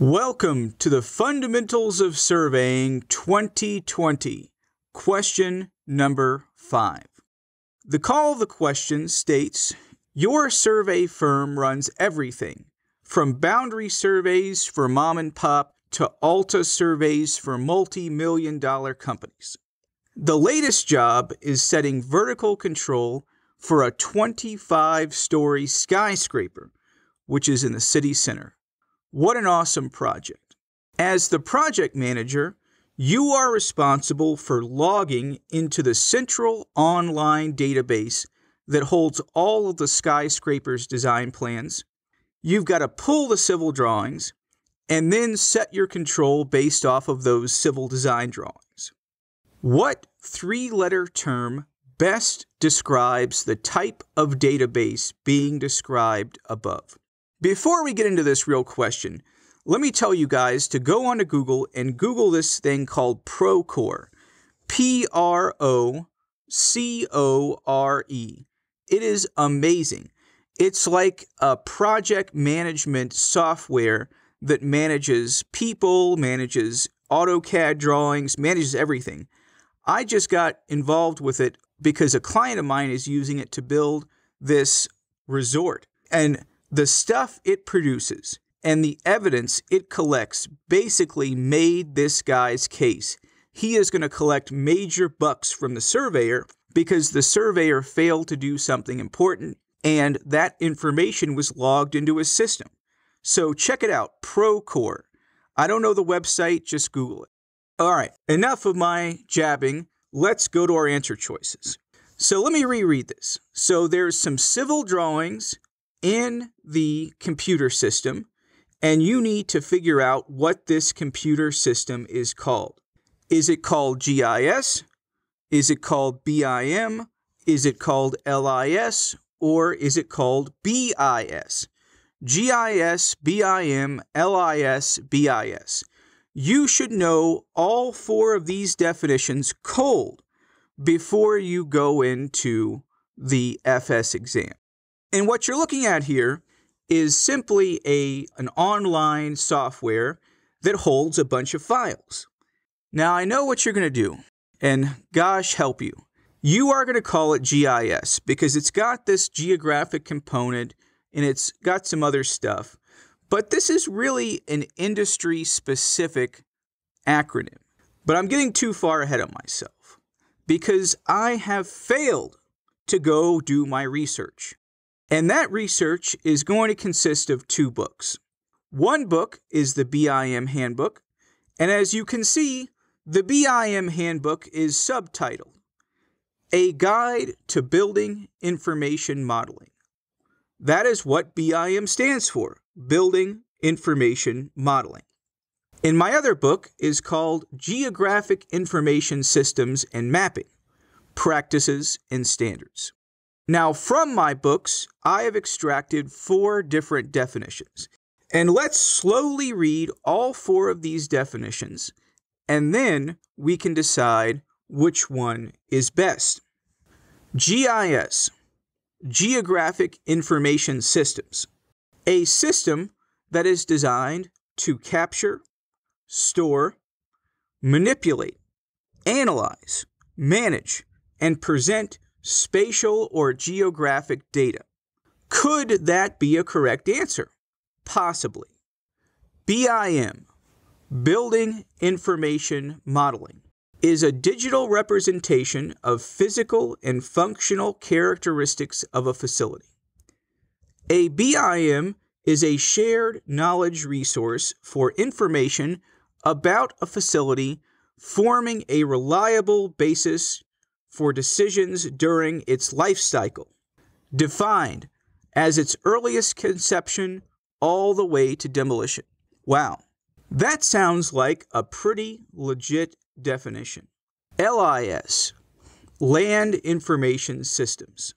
Welcome to the Fundamentals of Surveying 2020, question number five. The call of the question states Your survey firm runs everything from boundary surveys for mom and pop to ALTA surveys for multi million dollar companies. The latest job is setting vertical control for a 25 story skyscraper, which is in the city center. What an awesome project. As the project manager, you are responsible for logging into the central online database that holds all of the skyscraper's design plans. You've got to pull the civil drawings and then set your control based off of those civil design drawings. What three letter term best describes the type of database being described above? Before we get into this real question, let me tell you guys to go onto Google and Google this thing called Procore. P R O C O R E. It is amazing. It's like a project management software that manages people, manages AutoCAD drawings, manages everything. I just got involved with it because a client of mine is using it to build this resort. And the stuff it produces and the evidence it collects basically made this guy's case. He is going to collect major bucks from the surveyor because the surveyor failed to do something important and that information was logged into his system. So check it out Procore. I don't know the website, just Google it. All right, enough of my jabbing. Let's go to our answer choices. So let me reread this. So there's some civil drawings, in the computer system, and you need to figure out what this computer system is called. Is it called GIS? Is it called BIM? Is it called LIS? Or is it called BIS? GIS, BIM, LIS, BIS. You should know all four of these definitions cold before you go into the FS exam. And what you're looking at here is simply a, an online software that holds a bunch of files. Now, I know what you're going to do, and gosh help you. You are going to call it GIS because it's got this geographic component and it's got some other stuff. But this is really an industry specific acronym. But I'm getting too far ahead of myself because I have failed to go do my research. And that research is going to consist of two books. One book is the BIM Handbook, and as you can see, the BIM Handbook is subtitled A Guide to Building Information Modeling. That is what BIM stands for Building Information Modeling. And my other book is called Geographic Information Systems and Mapping Practices and Standards. Now, from my books, I have extracted four different definitions. And let's slowly read all four of these definitions, and then we can decide which one is best. GIS, Geographic Information Systems, a system that is designed to capture, store, manipulate, analyze, manage, and present spatial or geographic data. Could that be a correct answer? Possibly. BIM, Building Information Modeling, is a digital representation of physical and functional characteristics of a facility. A BIM is a shared knowledge resource for information about a facility, forming a reliable basis for decisions during its life cycle, defined as its earliest conception all the way to demolition. Wow, that sounds like a pretty legit definition. LIS, Land Information Systems,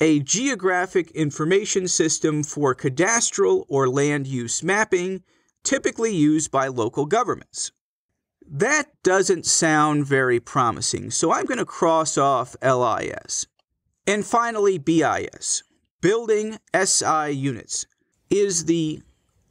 a geographic information system for cadastral or land use mapping typically used by local governments. That doesn't sound very promising, so I'm going to cross off LIS. And finally, BIS, Building SI Units, is the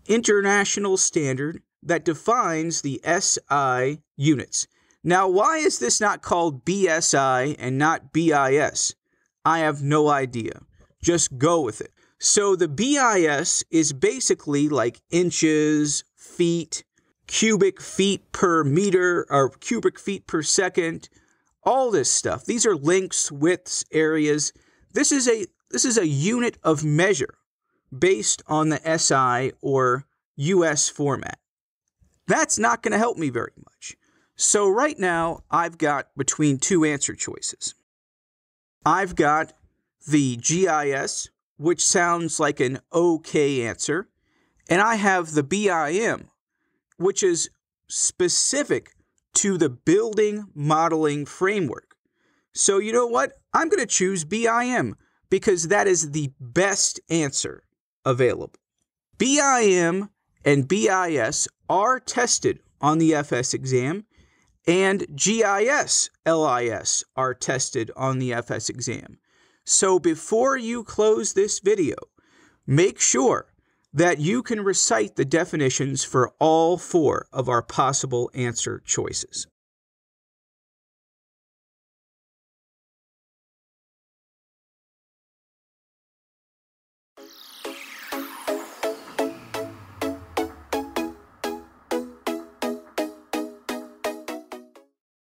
international standard that defines the SI units. Now, why is this not called BSI and not BIS? I have no idea. Just go with it. So, the BIS is basically like inches, feet, cubic feet per meter or cubic feet per second, all this stuff. These are lengths, widths, areas. This is a this is a unit of measure based on the SI or US format. That's not going to help me very much. So right now I've got between two answer choices. I've got the GIS, which sounds like an okay answer, and I have the BIM, which is specific to the building modeling framework. So, you know what? I'm going to choose BIM because that is the best answer available. BIM and BIS are tested on the FS exam, and GIS LIS are tested on the FS exam. So, before you close this video, make sure that you can recite the definitions for all four of our possible answer choices.